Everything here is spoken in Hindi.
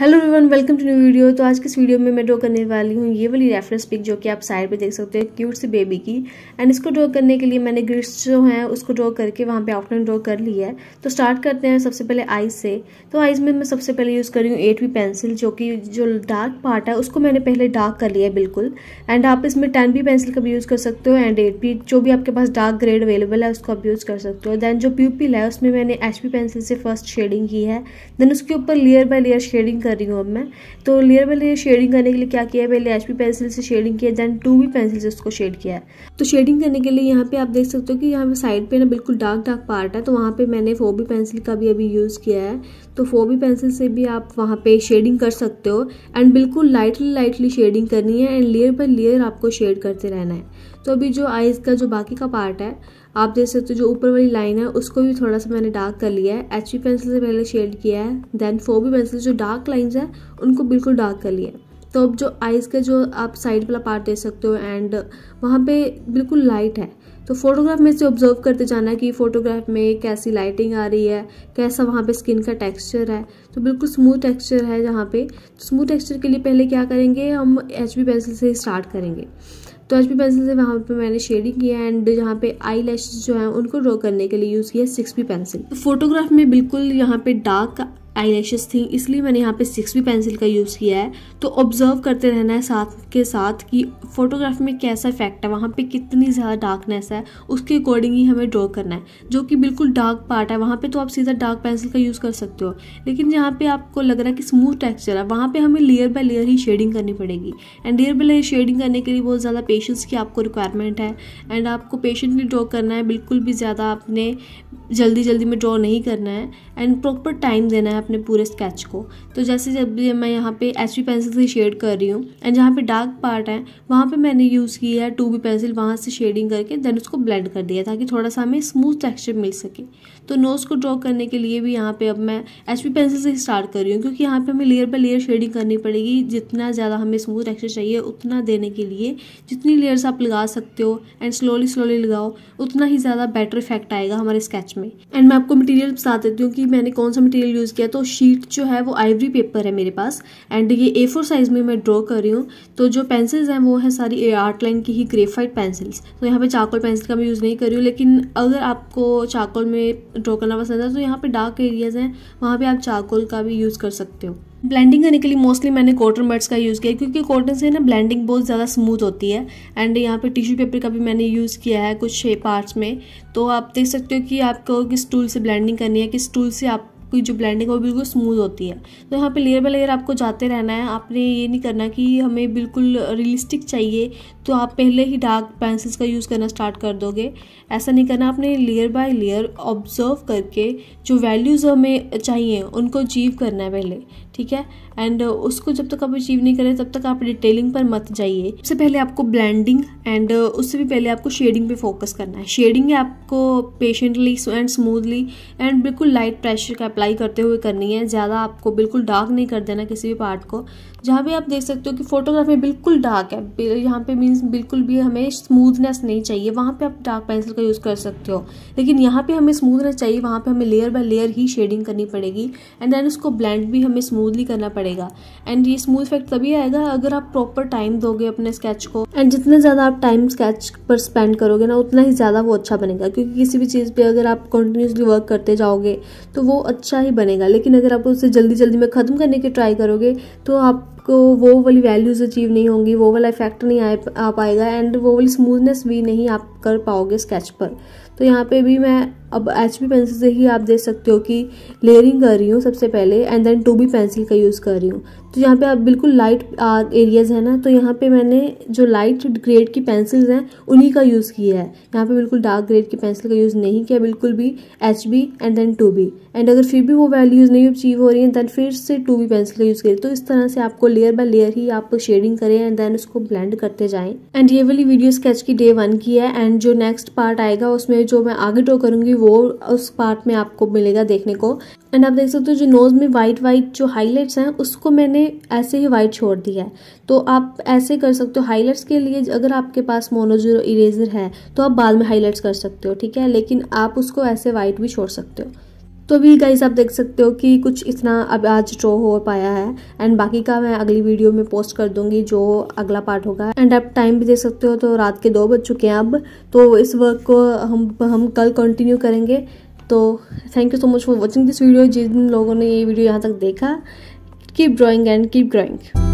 Hello everyone welcome to new video तो आज के इस वीडियो में मैं ड्रॉ करने वाली हूँ ये वाली रेफरेंस पिक जो कि आप साइड पे देख सकते हो क्यूट सी बेबी की एंड इसको ड्रॉ करने के लिए मैंने ग्रिड्स जो हैं उसको ड्रॉ करके वहाँ पे आउटलाइन ड्रॉ कर लिया है तो स्टार्ट करते हैं सबसे पहले आइज से तो आइज में मैं सबसे पहले यूज़ कर रही हूँ एट पेंसिल जो कि जो डार्क पार्ट है उसको मैंने पहले डार्क कर लिया है बिल्कुल एंड आप इसमें टेन बी पेंसिल का भी यूज़ कर सकते हो एंड एट बी जो भी आपके पास डार्क ग्रेड अवेलेबल है उसको आप यूज़ कर सकते हो देन जो प्यूपिल है उसमें मैंने एच पेंसिल से फर्स्ट शेडिंग की है देन उसके ऊपर लेयर बाय लेयर शेडिंग कर रही हूँ अब मैं तो लेयर बाई लेयर शेडिंग करने के लिए क्या किया है पहले एच पेंसिल से शेडिंग किया देन टू भी पेंसिल से उसको शेड किया है तो शेडिंग करने के लिए यहाँ पे आप देख सकते हो कि यहाँ पे साइड पे ना बिल्कुल डार्क डार्क पार्ट है तो वहाँ पे मैंने बी पेंसिल का भी अभी यूज़ किया है तो फोबी पेंसिल से भी आप वहाँ पे शेडिंग कर सकते हो एंड बिल्कुल लाइटली लाइटली शेडिंग करनी है एंड लेयर बाई लेयर आपको शेड करते रहना है तो अभी जो आइज़ का जो बाकी का पार्ट है आप देख सकते हो जो ऊपर वाली लाइन है उसको भी थोड़ा सा मैंने डार्क कर लिया है एच पेंसिल से पहले शेड किया है देन फोबी पेंसिल जो डार्क लाइन्स है उनको बिल्कुल डार्क कर लिया है तो अब जो आइज़ का जो आप साइड वाला पार्ट देख सकते हो एंड वहाँ पे बिल्कुल लाइट है तो फोटोग्राफ में से ऑब्जर्व करते जाना कि फोटोग्राफ में कैसी लाइटिंग आ रही है कैसा वहाँ पे स्किन का टेक्सचर है तो बिल्कुल स्मूथ टेक्सचर है जहाँ पे तो स्मूथ टेक्सचर के लिए पहले क्या करेंगे हम एच पेंसिल से स्टार्ट करेंगे तो एच पेंसिल से वहाँ पे मैंने शेडिंग किया एंड जहाँ पे आई जो हैं उनको ड्रॉ करने के लिए यूज़ किया सिक्स पेंसिल फोटोग्राफ में बिल्कुल यहाँ पे डार्क आईलैशेस थी इसलिए मैंने यहाँ पे सिक्स भी पेंसिल का यूज़ किया है तो ऑब्ज़र्व करते रहना है साथ के साथ कि फ़ोटोग्राफी में कैसा इफेक्ट है वहाँ पे कितनी ज़्यादा डार्कनेस है उसके अकॉर्डिंग ही हमें ड्रॉ करना है जो कि बिल्कुल डार्क पार्ट है वहाँ पर तो आप सीधा डार्क पेंसिल का यूज़ कर सकते हो लेकिन जहाँ पर आपको लग रहा है कि स्मूथ टेक्सचर है वहाँ पर हमें लेयर बाय लेयर ही शेडिंग करनी पड़ेगी and layer by layer shading करने के लिए बहुत ज़्यादा पेशेंस की आपको रिक्वायरमेंट है एंड आपको पेशेंटली ड्रॉ करना है बिल्कुल भी ज़्यादा आपने जल्दी जल्दी में ड्रॉ नहीं करना है एंड प्रॉपर टाइम देना है अपने पूरे स्केच को तो जैसे जब भी मैं यहाँ पे एच पेंसिल से शेड कर रही हूँ एंड जहाँ पे डार्क पार्ट है वहाँ पे मैंने यूज़ किया है टू बी पेंसिल वहाँ से शेडिंग करके देन उसको ब्लेंड कर दिया ताकि थोड़ा सा हमें स्मूथ टेक्सचर मिल सके तो नोज़ को ड्रॉ करने के लिए भी यहाँ पर अब मैं एच पेंसिल से स्टार्ट कर रही हूँ क्योंकि यहाँ पर हमें लेयर बाई लेयर शेडिंग करनी पड़ेगी जितना ज़्यादा हमें स्मूथ टेक्सचर चाहिए उतना देने के लिए जितनी लेयर्स आप लगा सकते हो एंड स्लोली स्लोली लगाओ उतना ही ज़्यादा बेटर इफेक्ट आएगा हमारे स्केच में एंड मैं आपको मटेरियल बता देती हूँ कि मैंने कौन सा मटेरियल यूज़ किया तो शीट जो है वो आइवरी पेपर है मेरे पास एंड ये ए फोर साइज़ में मैं ड्रॉ कर रही हूँ तो जो पेंसिल्स हैं वो है सारी आर्ट लाइन की ही ग्रेफाइट पेंसिल्स तो यहाँ पे चाकोल पेंसिल का मैं यूज़ नहीं कर रही हूँ लेकिन अगर आपको चाकोल में ड्रॉ करना पसंद है तो यहाँ पर डार्क एरियाज़ हैं वहाँ पर आप चाकोल का भी यूज़ कर सकते हो ब्लेंडिंग करने के लिए मोस्टली मैंने कॉटन बर्ड्स का यूज़ किया क्योंकि कॉटन से ना ब्लेंडिंग बहुत ज़्यादा स्मूथ होती है एंड यहाँ पे टिश्यू पेपर का भी मैंने यूज़ किया है कुछ पार्ट्स में तो आप देख सकते हो कि आपको किस टूल से ब्लेंडिंग करनी है किस टूल से आप जो ब्लेंडिंग है वो बिल्कुल स्मूथ होती है तो यहाँ पे लेयर बाय लेयर आपको जाते रहना है आपने ये नहीं करना कि हमें बिल्कुल रियलिस्टिक चाहिए तो आप पहले ही डार्क पेंसिल्स का यूज़ करना स्टार्ट कर दोगे ऐसा नहीं करना आपने लेयर बाय लेयर ऑब्जर्व करके जो वैल्यूज़ हमें चाहिए उनको अचीव करना है पहले ठीक है एंड uh, उसको जब तक आप अचीव नहीं करें तब तक आप डिटेलिंग पर मत जाइए सबसे पहले आपको ब्लैंडिंग एंड uh, उससे भी पहले आपको शेडिंग पे फोकस करना है शेडिंग आपको पेशेंटली एंड स्मूथली एंड बिल्कुल लाइट प्रेशर का अप्लाई करते हुए करनी है ज़्यादा आपको बिल्कुल डार्क नहीं कर देना किसी भी पार्ट को जहाँ भी आप देख सकते हो कि फोटोग्राफ में बिल्कुल डार्क है यहाँ पे मीन्स बिल्कुल भी हमें स्मूथनेस नहीं चाहिए वहाँ पे आप डार्क पेंसिल का यूज़ कर सकते हो लेकिन यहाँ पे हमें स्मूथनेस चाहिए वहाँ पे हमें लेयर बाय लेयर ही शेडिंग करनी पड़ेगी एंड देन उसको ब्लेंड भी हमें स्मूथ स्मूथली करना पड़ेगा एंड ये स्मूथ इफेक्ट तभी आएगा अगर आप प्रॉपर टाइम दोगे अपने स्केच को एंड जितना ज़्यादा आप टाइम स्केच पर स्पेंड करोगे ना उतना ही ज़्यादा वो अच्छा बनेगा क्योंकि किसी भी चीज़ पर अगर आप कंटिन्यूसली वर्क करते जाओगे तो वो अच्छा ही बनेगा लेकिन अगर आप उसे जल्दी जल्दी में ख़त्म करने की ट्राई करोगे तो आप आपको वो वाली वैल्यूज़ अचीव नहीं होंगी वो वाला इफेक्ट नहीं आ, आ पाएगा एंड वो वाली स्मूथनेस भी नहीं आप कर पाओगे स्केच पर तो यहाँ पे भी मैं अब एच बी पेंसिल से ही आप देख सकते हो कि लेयरिंग कर रही हूँ सबसे पहले and then two B pencil का यूज़ कर रही हूँ तो यहाँ पे आप बिल्कुल लाइट एरियाज़ है ना तो यहाँ पे मैंने जो लाइट ग्रेड की पेंसिल्स हैं उन्हीं का यूज़ किया है यहाँ पे बिल्कुल डार्क ग्रेड की पेंसिल का यूज़ नहीं किया बिल्कुल भी H B and then two B and अगर फिर भी वो वैल्यूज़ नहीं अचीव हो रही हैं देन फिर से टू बी पेंसिल का यूज़ करें तो इस तरह से आपको लेयर बाय लेयर ही आप शेडिंग करें एंड देन उसको ब्लेंड करते जाएँ एंड ये वाली वीडियो स्केच की डे वन की है एंड जो नेक्स्ट पार्ट आएगा उसमें जो मैं आगे ड्रॉ करूँगी वो उस पार्ट में आपको मिलेगा देखने को एंड आप देख सकते हो जो नोज़ में वाइट वाइट जो हाईलाइट्स हैं उसको मैंने मैंने ऐसे ही वाइट छोड़ दिया है तो आप ऐसे कर सकते हो हाइलाइट्स के लिए अगर आपके पास मोनोजूरो इरेजर है तो आप बाद में हाइलाइट्स कर सकते हो ठीक है लेकिन आप उसको ऐसे वाइट भी छोड़ सकते हो तो भी गाइज आप देख सकते हो कि कुछ इतना अब आज ड्रो हो पाया है एंड बाकी का मैं अगली वीडियो में पोस्ट कर दूंगी जो अगला पार्ट होगा एंड आप टाइम भी देख सकते हो तो रात के दो बज चुके हैं अब तो इस वर्क को हम हम कल कंटिन्यू करेंगे तो thank you so much for watching this video जिन लोगों ने ये वीडियो यहाँ तक देखा keep drawing and keep growing.